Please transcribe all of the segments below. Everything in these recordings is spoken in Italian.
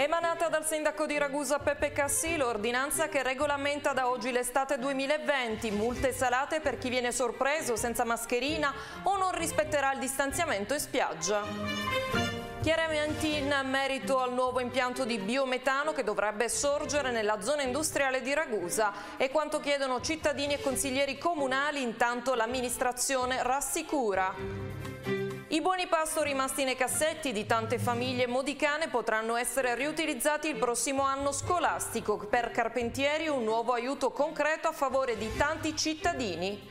Emanata dal sindaco di Ragusa Peppe Cassì l'ordinanza che regolamenta da oggi l'estate 2020 multe salate per chi viene sorpreso senza mascherina o non rispetterà il distanziamento in spiaggia. Chiaramente in merito al nuovo impianto di biometano che dovrebbe sorgere nella zona industriale di Ragusa e quanto chiedono cittadini e consiglieri comunali intanto l'amministrazione rassicura. I buoni pasto rimasti nei cassetti di tante famiglie modicane potranno essere riutilizzati il prossimo anno scolastico. Per Carpentieri un nuovo aiuto concreto a favore di tanti cittadini.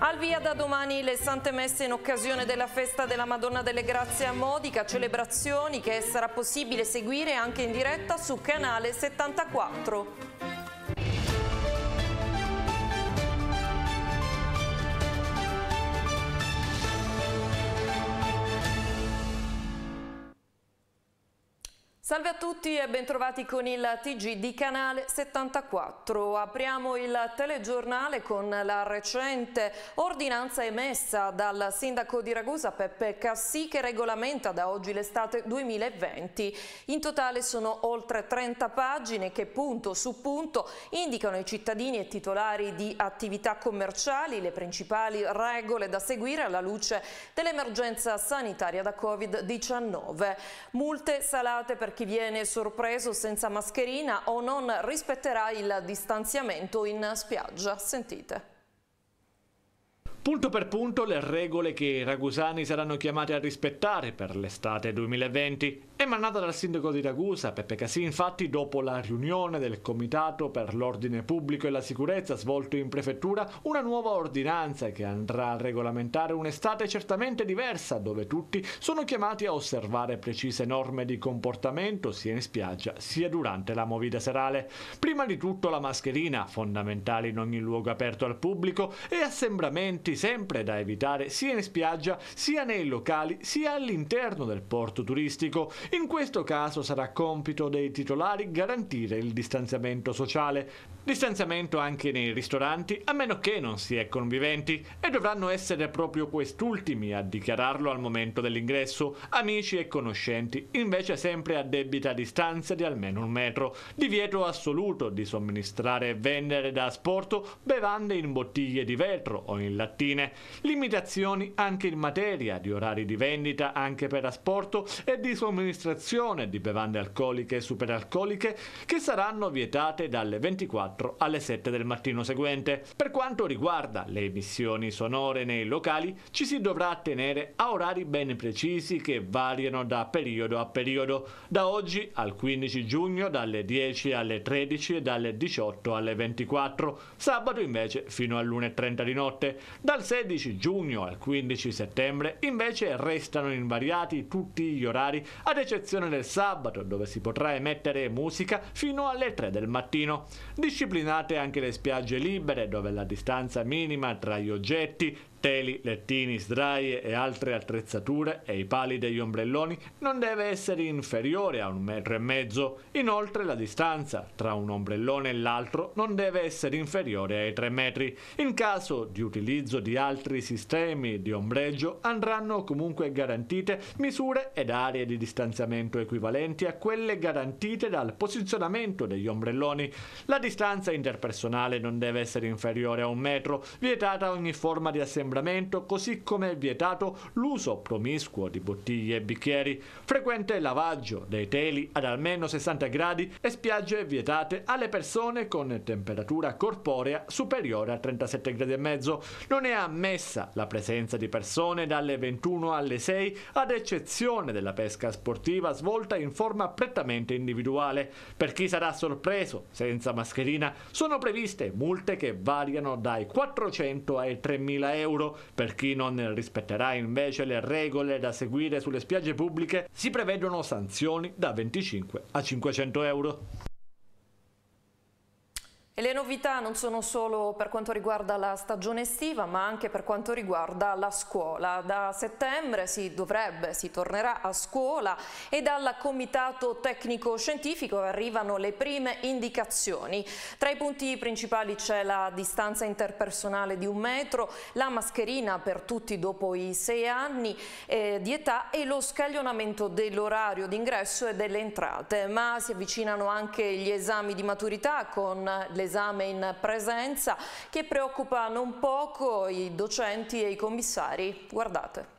Al via da domani le Sante Messe in occasione della festa della Madonna delle Grazie a Modica, celebrazioni che sarà possibile seguire anche in diretta su canale 74. Salve a tutti e bentrovati con il TG di Canale 74. Apriamo il telegiornale con la recente ordinanza emessa dal sindaco di Ragusa Peppe Cassi che regolamenta da oggi l'estate 2020. In totale sono oltre 30 pagine che punto su punto indicano ai cittadini e titolari di attività commerciali le principali regole da seguire alla luce dell'emergenza sanitaria da Covid-19. Multe salate per chi viene sorpreso senza mascherina o non rispetterà il distanziamento in spiaggia. Sentite. Punto per punto le regole che i ragusani saranno chiamati a rispettare per l'estate 2020 emanata dal sindaco di Ragusa, Peppe Casini, infatti, dopo la riunione del Comitato per l'Ordine Pubblico e la Sicurezza svolto in prefettura, una nuova ordinanza che andrà a regolamentare un'estate certamente diversa, dove tutti sono chiamati a osservare precise norme di comportamento sia in spiaggia sia durante la movida serale. Prima di tutto la mascherina, fondamentale in ogni luogo aperto al pubblico, e assembramenti sempre da evitare sia in spiaggia sia nei locali sia all'interno del porto turistico. In questo caso sarà compito dei titolari garantire il distanziamento sociale, distanziamento anche nei ristoranti a meno che non si è conviventi e dovranno essere proprio quest'ultimi a dichiararlo al momento dell'ingresso, amici e conoscenti, invece sempre a debita distanza di almeno un metro, divieto assoluto di somministrare e vendere da asporto bevande in bottiglie di vetro o in lattine, limitazioni anche in materia di orari di vendita anche per asporto e di somministrazione somministrazione di bevande alcoliche e superalcoliche che saranno vietate dalle 24 alle 7 del mattino seguente. Per quanto riguarda le emissioni sonore nei locali, ci si dovrà tenere a orari ben precisi che variano da periodo a periodo, da oggi al 15 giugno dalle 10 alle 13 e dalle 18 alle 24, sabato invece fino all'1.30 di notte. Dal 16 giugno al 15 settembre invece restano invariati tutti gli orari ad eccezione eccezione del sabato dove si potrà emettere musica fino alle 3 del mattino. Disciplinate anche le spiagge libere dove la distanza minima tra gli oggetti Teli, lettini, sdraie e altre attrezzature e i pali degli ombrelloni non deve essere inferiore a un metro e mezzo. Inoltre la distanza tra un ombrellone e l'altro non deve essere inferiore ai tre metri. In caso di utilizzo di altri sistemi di ombreggio andranno comunque garantite misure ed aree di distanziamento equivalenti a quelle garantite dal posizionamento degli ombrelloni. La distanza interpersonale non deve essere inferiore a un metro, vietata ogni forma di assembramento assembramento, così come è vietato l'uso promiscuo di bottiglie e bicchieri, frequente lavaggio dei teli ad almeno 60 gradi e spiagge vietate alle persone con temperatura corporea superiore a 37 gradi e mezzo. Non è ammessa la presenza di persone dalle 21 alle 6 ad eccezione della pesca sportiva svolta in forma prettamente individuale. Per chi sarà sorpreso senza mascherina sono previste multe che variano dai 400 ai 3.000 euro euro. Per chi non rispetterà invece le regole da seguire sulle spiagge pubbliche si prevedono sanzioni da 25 a 500 euro. E le novità non sono solo per quanto riguarda la stagione estiva, ma anche per quanto riguarda la scuola. Da settembre si dovrebbe, si tornerà a scuola e dal Comitato Tecnico Scientifico arrivano le prime indicazioni. Tra i punti principali c'è la distanza interpersonale di un metro, la mascherina per tutti dopo i sei anni eh, di età e lo scaglionamento dell'orario d'ingresso e delle entrate. Ma si avvicinano anche gli esami di maturità con le l'esame in presenza che preoccupa non poco i docenti e i commissari. Guardate.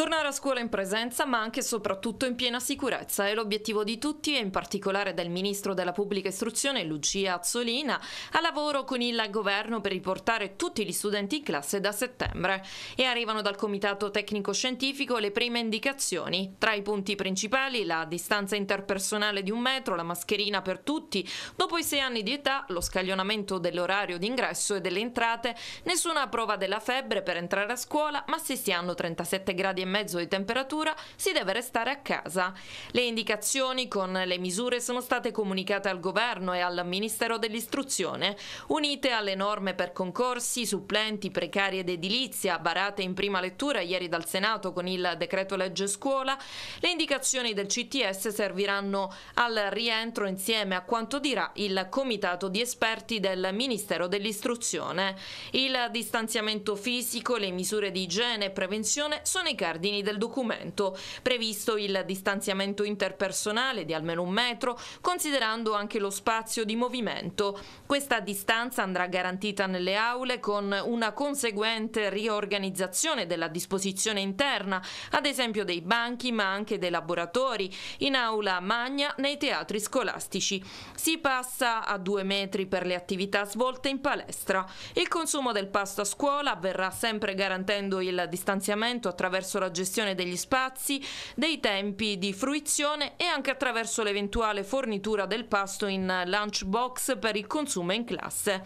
Tornare a scuola in presenza ma anche e soprattutto in piena sicurezza è l'obiettivo di tutti e in particolare del Ministro della Pubblica Istruzione Lucia Azzolina a lavoro con il Governo per riportare tutti gli studenti in classe da settembre e arrivano dal Comitato Tecnico Scientifico le prime indicazioni. Tra i punti principali la distanza interpersonale di un metro, la mascherina per tutti, dopo i sei anni di età lo scaglionamento dell'orario d'ingresso e delle entrate, nessuna prova della febbre per entrare a scuola ma se si hanno 37 gradi e mezzo di temperatura si deve restare a casa. Le indicazioni con le misure sono state comunicate al Governo e al Ministero dell'Istruzione, unite alle norme per concorsi, supplenti, precari ed edilizia, barate in prima lettura ieri dal Senato con il decreto legge scuola, le indicazioni del CTS serviranno al rientro insieme a quanto dirà il Comitato di Esperti del Ministero dell'Istruzione. Il distanziamento fisico, le misure di igiene e prevenzione sono i cardini cardini del documento, previsto il distanziamento interpersonale di almeno un metro, considerando anche lo spazio di movimento. Questa distanza andrà garantita nelle aule con una conseguente riorganizzazione della disposizione interna, ad esempio dei banchi ma anche dei laboratori, in aula magna nei teatri scolastici. Si passa a due metri per le attività svolte in palestra. Il consumo del pasto a scuola avverrà sempre garantendo il distanziamento attraverso la gestione degli spazi, dei tempi di fruizione e anche attraverso l'eventuale fornitura del pasto in lunchbox per il consumo in classe.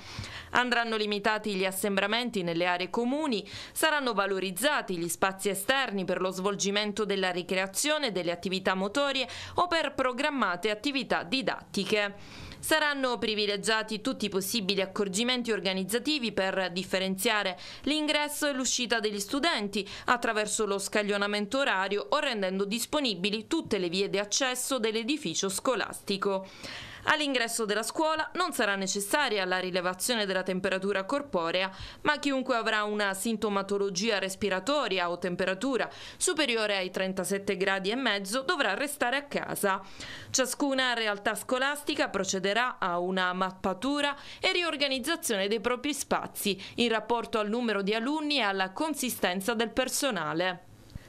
Andranno limitati gli assembramenti nelle aree comuni, saranno valorizzati gli spazi esterni per lo svolgimento della ricreazione, delle attività motorie o per programmate attività didattiche. Saranno privilegiati tutti i possibili accorgimenti organizzativi per differenziare l'ingresso e l'uscita degli studenti attraverso lo scaglionamento orario o rendendo disponibili tutte le vie di accesso dell'edificio scolastico. All'ingresso della scuola non sarà necessaria la rilevazione della temperatura corporea, ma chiunque avrà una sintomatologia respiratoria o temperatura superiore ai 37 gradi e mezzo dovrà restare a casa. Ciascuna realtà scolastica procederà a una mappatura e riorganizzazione dei propri spazi in rapporto al numero di alunni e alla consistenza del personale.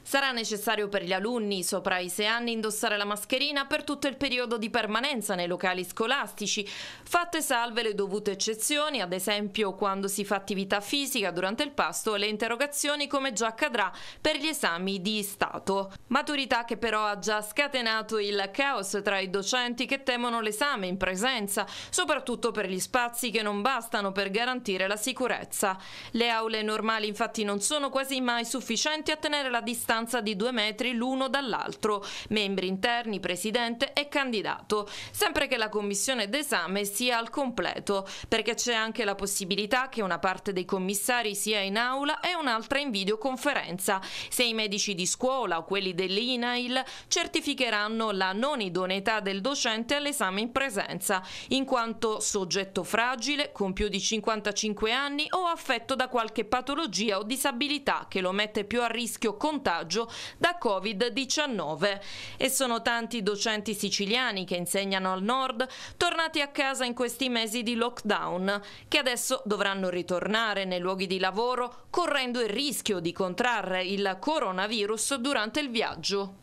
Sarà necessario per gli alunni sopra i 6 anni indossare la mascherina per tutto il periodo di permanenza nei locali scolastici, fatte salve le dovute eccezioni, ad esempio quando si fa attività fisica durante il pasto e le interrogazioni come già accadrà per gli esami di Stato. Maturità che però ha già scatenato il caos tra i docenti che temono l'esame in presenza, soprattutto per gli spazi che non bastano per garantire la sicurezza. Le aule normali infatti non sono quasi mai sufficienti a tenere la distanza distanza di due metri l'uno dall'altro, membri interni, presidente e candidato, sempre che la commissione d'esame sia al completo, perché c'è anche la possibilità che una parte dei commissari sia in aula e un'altra in videoconferenza, se i medici di scuola o quelli dell'INAIL certificheranno la non idoneità del docente all'esame in presenza, in quanto soggetto fragile, con più di 55 anni o affetto da qualche patologia o disabilità che lo mette più a rischio contagio contagio da Covid-19. E sono tanti docenti siciliani che insegnano al nord, tornati a casa in questi mesi di lockdown, che adesso dovranno ritornare nei luoghi di lavoro correndo il rischio di contrarre il coronavirus durante il viaggio.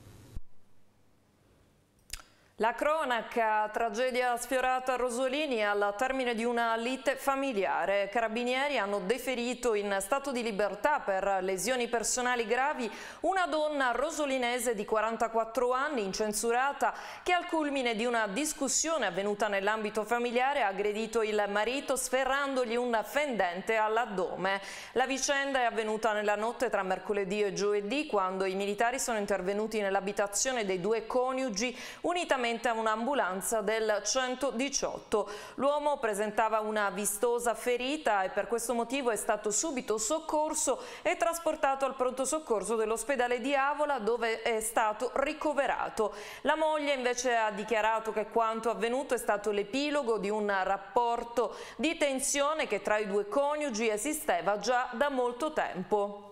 La cronaca, tragedia sfiorata a Rosolini al termine di una lite familiare. Carabinieri hanno deferito in stato di libertà per lesioni personali gravi una donna rosolinese di 44 anni incensurata che al culmine di una discussione avvenuta nell'ambito familiare ha aggredito il marito sferrandogli un fendente all'addome. La vicenda è avvenuta nella notte tra mercoledì e giovedì quando i militari sono intervenuti nell'abitazione dei due coniugi unitamente direttamente a un'ambulanza del 118. L'uomo presentava una vistosa ferita e per questo motivo è stato subito soccorso e trasportato al pronto soccorso dell'ospedale di Avola dove è stato ricoverato. La moglie invece ha dichiarato che quanto avvenuto è stato l'epilogo di un rapporto di tensione che tra i due coniugi esisteva già da molto tempo.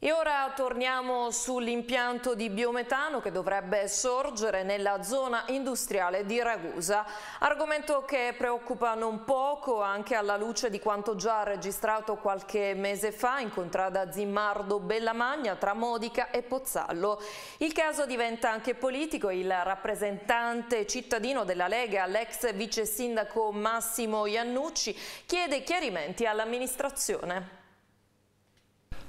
E ora torniamo sull'impianto di biometano che dovrebbe sorgere nella zona industriale di Ragusa, argomento che preoccupa non poco anche alla luce di quanto già registrato qualche mese fa in contrada Zimmardo Bellamagna tra Modica e Pozzallo. Il caso diventa anche politico, il rappresentante cittadino della Lega, l'ex vice sindaco Massimo Iannucci, chiede chiarimenti all'amministrazione.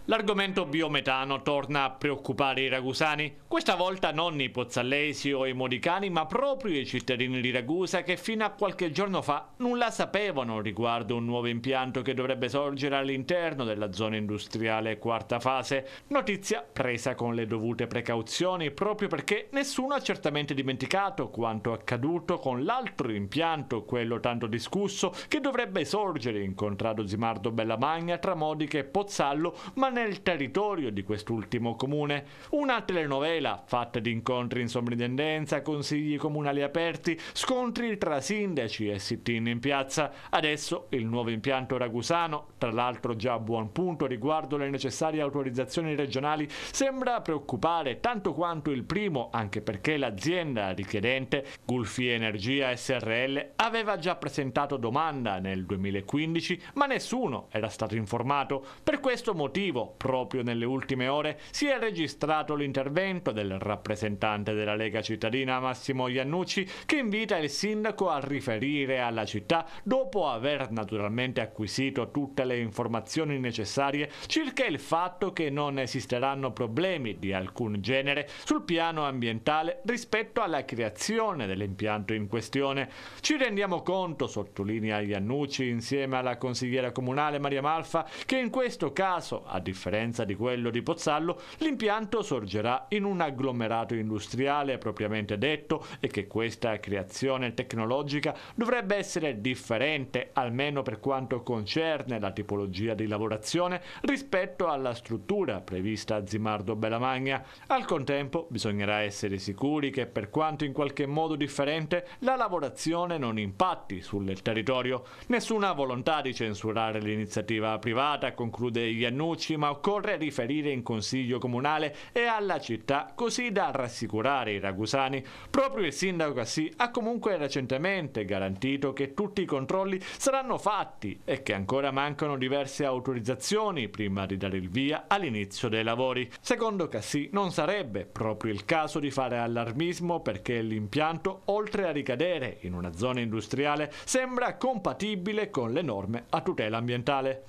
L'argomento biometano torna a preoccupare i ragusani, questa volta non i pozzallesi o i modicani, ma proprio i cittadini di Ragusa che fino a qualche giorno fa nulla sapevano riguardo un nuovo impianto che dovrebbe sorgere all'interno della zona industriale quarta fase, notizia presa con le dovute precauzioni proprio perché nessuno ha certamente dimenticato quanto accaduto con l'altro impianto, quello tanto discusso, che dovrebbe sorgere in contrado Zimardo Bellamagna tra Modica e Pozzallo, ma nel territorio di quest'ultimo comune. Una telenovela fatta di incontri in sovrintendenza, consigli comunali aperti, scontri tra sindaci e sit-in in piazza. Adesso il nuovo impianto ragusano, tra l'altro già a buon punto riguardo le necessarie autorizzazioni regionali, sembra preoccupare tanto quanto il primo, anche perché l'azienda richiedente, Gulfi Energia SRL, aveva già presentato domanda nel 2015, ma nessuno era stato informato. Per questo motivo Esecutivo, proprio nelle ultime ore, si è registrato l'intervento del rappresentante della Lega Cittadina Massimo Iannucci che invita il sindaco a riferire alla città dopo aver naturalmente acquisito tutte le informazioni necessarie circa il fatto che non esisteranno problemi di alcun genere sul piano ambientale rispetto alla creazione dell'impianto in questione. Ci rendiamo conto, sottolinea Iannucci insieme alla consigliera comunale Maria Malfa, che in questo caso, a differenza di quello di Pozzallo, l'impianto sorgerà in un agglomerato industriale propriamente detto e che questa creazione tecnologica dovrebbe essere differente, almeno per quanto concerne la tipologia di lavorazione, rispetto alla struttura prevista a Zimardo Bellamagna. Al contempo bisognerà essere sicuri che per quanto in qualche modo differente la lavorazione non impatti sul territorio. Nessuna volontà di censurare l'iniziativa privata, conclude Iannucci, prima occorre riferire in Consiglio Comunale e alla città così da rassicurare i ragusani. Proprio il sindaco Cassì ha comunque recentemente garantito che tutti i controlli saranno fatti e che ancora mancano diverse autorizzazioni prima di dare il via all'inizio dei lavori. Secondo Cassì non sarebbe proprio il caso di fare allarmismo perché l'impianto, oltre a ricadere in una zona industriale, sembra compatibile con le norme a tutela ambientale.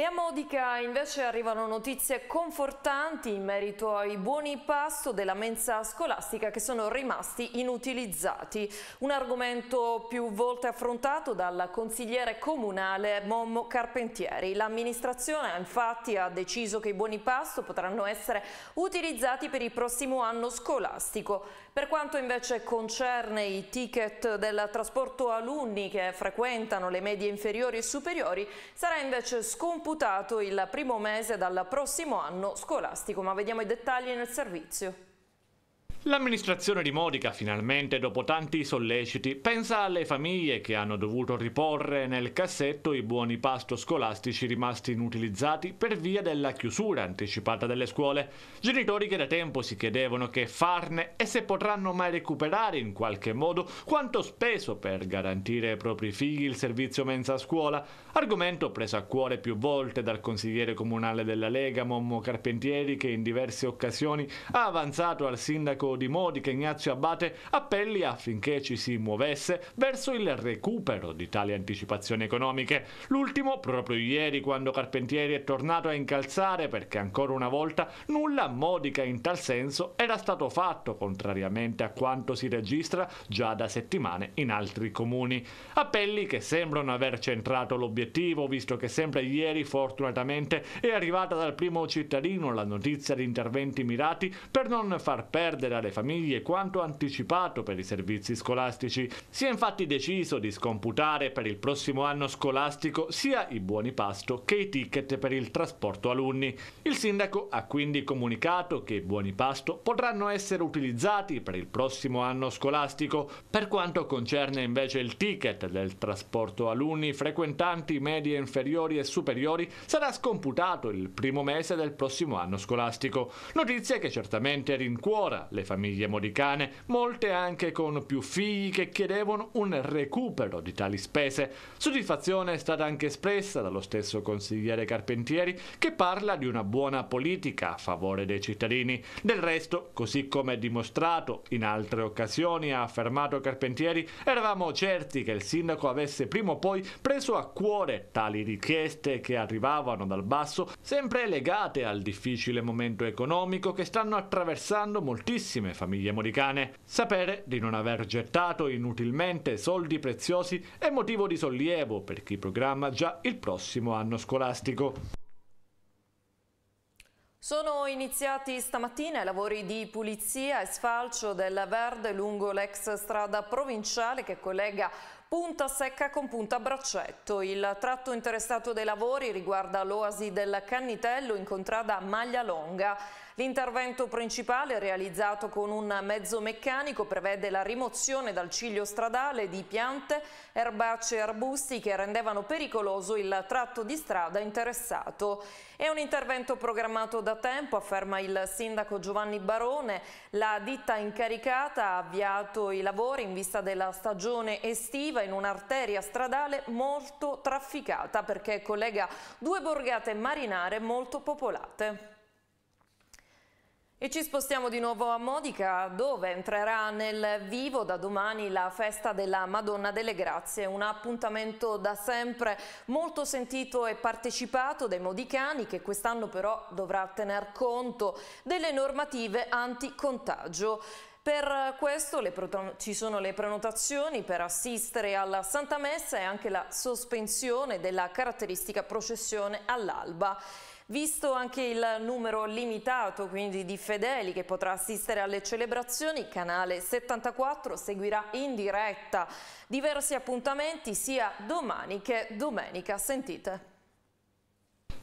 E a Modica invece arrivano notizie confortanti in merito ai buoni pasto della mensa scolastica che sono rimasti inutilizzati. Un argomento più volte affrontato dal consigliere comunale Mommo Carpentieri. L'amministrazione infatti ha deciso che i buoni pasto potranno essere utilizzati per il prossimo anno scolastico. Per quanto invece concerne i ticket del trasporto alunni che frequentano le medie inferiori e superiori, sarà invece scomputato il primo mese dal prossimo anno scolastico, ma vediamo i dettagli nel servizio. L'amministrazione di Modica, finalmente dopo tanti solleciti, pensa alle famiglie che hanno dovuto riporre nel cassetto i buoni pasto scolastici rimasti inutilizzati per via della chiusura anticipata delle scuole. Genitori che da tempo si chiedevano che farne e se potranno mai recuperare in qualche modo quanto speso per garantire ai propri figli il servizio mensa a scuola, argomento preso a cuore più volte dal consigliere comunale della Lega Mommo Carpentieri che in diverse occasioni ha avanzato al sindaco di Modica Ignazio Abate appelli affinché ci si muovesse verso il recupero di tali anticipazioni economiche. L'ultimo proprio ieri quando Carpentieri è tornato a incalzare perché ancora una volta nulla a Modica in tal senso era stato fatto contrariamente a quanto si registra già da settimane in altri comuni. Appelli che sembrano aver centrato l'obiettivo visto che sempre ieri fortunatamente è arrivata dal primo cittadino la notizia di interventi mirati per non far perdere alle famiglie quanto anticipato per i servizi scolastici. Si è infatti deciso di scomputare per il prossimo anno scolastico sia i buoni pasto che i ticket per il trasporto alunni. Il sindaco ha quindi comunicato che i buoni pasto potranno essere utilizzati per il prossimo anno scolastico. Per quanto concerne invece il ticket del trasporto alunni frequentanti medie inferiori e superiori, sarà scomputato il primo mese del prossimo anno scolastico. Notizia che certamente rincuora le famiglie famiglie moricane, molte anche con più figli che chiedevano un recupero di tali spese. Soddisfazione è stata anche espressa dallo stesso consigliere Carpentieri che parla di una buona politica a favore dei cittadini. Del resto, così come dimostrato in altre occasioni, ha affermato Carpentieri, eravamo certi che il sindaco avesse prima o poi preso a cuore tali richieste che arrivavano dal basso, sempre legate al difficile momento economico che stanno attraversando moltissimi tantissime famiglie moricane, sapere di non aver gettato inutilmente soldi preziosi è motivo di sollievo per chi programma già il prossimo anno scolastico. Sono iniziati stamattina i lavori di pulizia e sfalcio del Verde lungo l'ex strada provinciale che collega Punta Secca con Punta Braccetto. Il tratto interessato dei lavori riguarda l'oasi del Cannitello in contrada Maglia Longa. L'intervento principale, realizzato con un mezzo meccanico, prevede la rimozione dal ciglio stradale di piante, erbacce e arbusti che rendevano pericoloso il tratto di strada interessato. È un intervento programmato da tempo, afferma il sindaco Giovanni Barone. La ditta incaricata ha avviato i lavori in vista della stagione estiva in un'arteria stradale molto trafficata perché collega due borgate marinare molto popolate. E ci spostiamo di nuovo a Modica dove entrerà nel vivo da domani la festa della Madonna delle Grazie, un appuntamento da sempre molto sentito e partecipato dai modicani che quest'anno però dovrà tener conto delle normative anticontagio. Per questo ci sono le prenotazioni per assistere alla Santa Messa e anche la sospensione della caratteristica processione all'alba. Visto anche il numero limitato quindi di fedeli che potrà assistere alle celebrazioni, Canale 74 seguirà in diretta diversi appuntamenti sia domani che domenica. Sentite.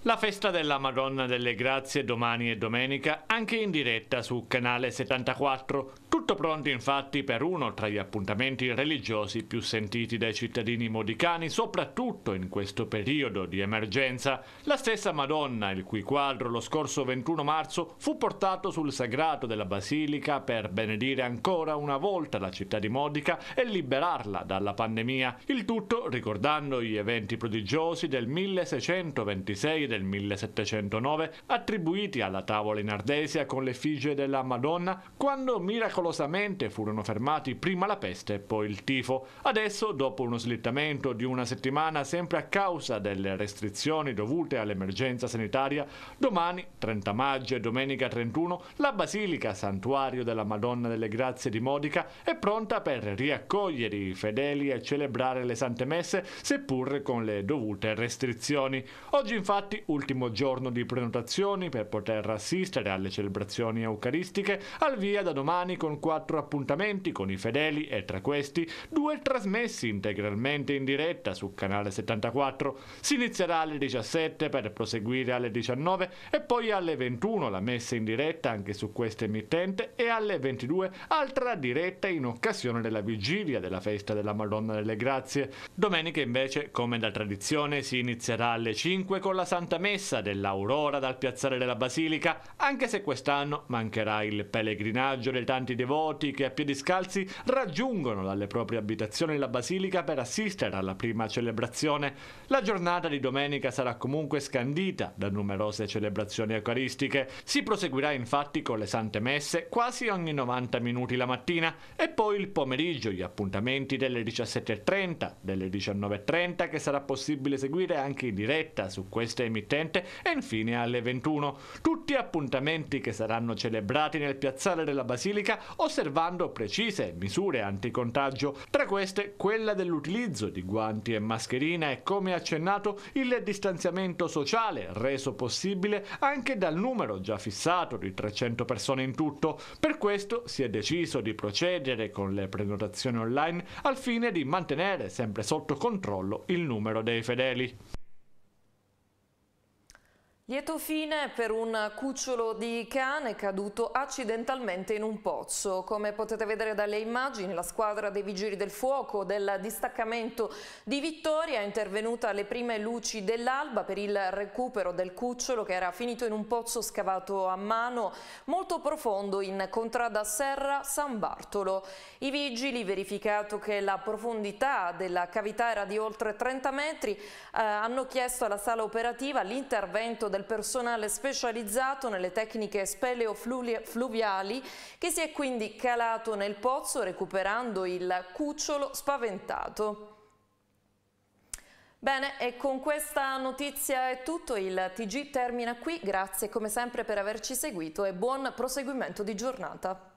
La festa della Madonna delle Grazie domani e domenica anche in diretta su canale 74. Tutto pronto infatti per uno tra gli appuntamenti religiosi più sentiti dai cittadini modicani, soprattutto in questo periodo di emergenza. La stessa Madonna, il cui quadro lo scorso 21 marzo fu portato sul sagrato della Basilica per benedire ancora una volta la città di Modica e liberarla dalla pandemia. Il tutto ricordando gli eventi prodigiosi del 1626 e del del 1709 attribuiti alla tavola in Ardesia con l'effigie della Madonna quando miracolosamente furono fermati prima la peste e poi il tifo. Adesso, dopo uno slittamento di una settimana sempre a causa delle restrizioni dovute all'emergenza sanitaria, domani 30 maggio e domenica 31 la Basilica Santuario della Madonna delle Grazie di Modica è pronta per riaccogliere i fedeli e celebrare le sante messe seppur con le dovute restrizioni. Oggi infatti Infatti, ultimo giorno di prenotazioni per poter assistere alle celebrazioni eucaristiche, al via da domani con quattro appuntamenti con i fedeli e tra questi due trasmessi integralmente in diretta su canale 74. Si inizierà alle 17 per proseguire alle 19 e poi alle 21 la messa in diretta anche su questa emittente e alle 22 altra diretta in occasione della vigilia della festa della Madonna delle Grazie. Domenica invece, come da tradizione, si inizierà alle 5 con la Santa Santa Messa dell'Aurora dal piazzale della Basilica, anche se quest'anno mancherà il pellegrinaggio dei tanti devoti che a piedi scalzi raggiungono dalle proprie abitazioni la Basilica per assistere alla prima celebrazione. La giornata di domenica sarà comunque scandita da numerose celebrazioni eucaristiche. Si proseguirà infatti con le Sante Messe quasi ogni 90 minuti la mattina e poi il pomeriggio gli appuntamenti delle 17.30, delle 19.30 che sarà possibile seguire anche in diretta su queste emissioni emittente e infine alle 21. Tutti appuntamenti che saranno celebrati nel piazzale della Basilica osservando precise misure anticontagio, tra queste quella dell'utilizzo di guanti e mascherina e come accennato il distanziamento sociale reso possibile anche dal numero già fissato di 300 persone in tutto. Per questo si è deciso di procedere con le prenotazioni online al fine di mantenere sempre sotto controllo il numero dei fedeli. Lieto fine per un cucciolo di cane caduto accidentalmente in un pozzo. Come potete vedere dalle immagini, la squadra dei Vigili del Fuoco del distaccamento di Vittoria è intervenuta alle prime luci dell'alba per il recupero del cucciolo che era finito in un pozzo scavato a mano molto profondo in Contrada Serra San Bartolo. I Vigili, verificato che la profondità della cavità era di oltre 30 metri, eh, hanno chiesto alla sala operativa l'intervento del del personale specializzato nelle tecniche speleofluviali che si è quindi calato nel pozzo recuperando il cucciolo spaventato. Bene, e con questa notizia è tutto, il TG termina qui, grazie come sempre per averci seguito e buon proseguimento di giornata.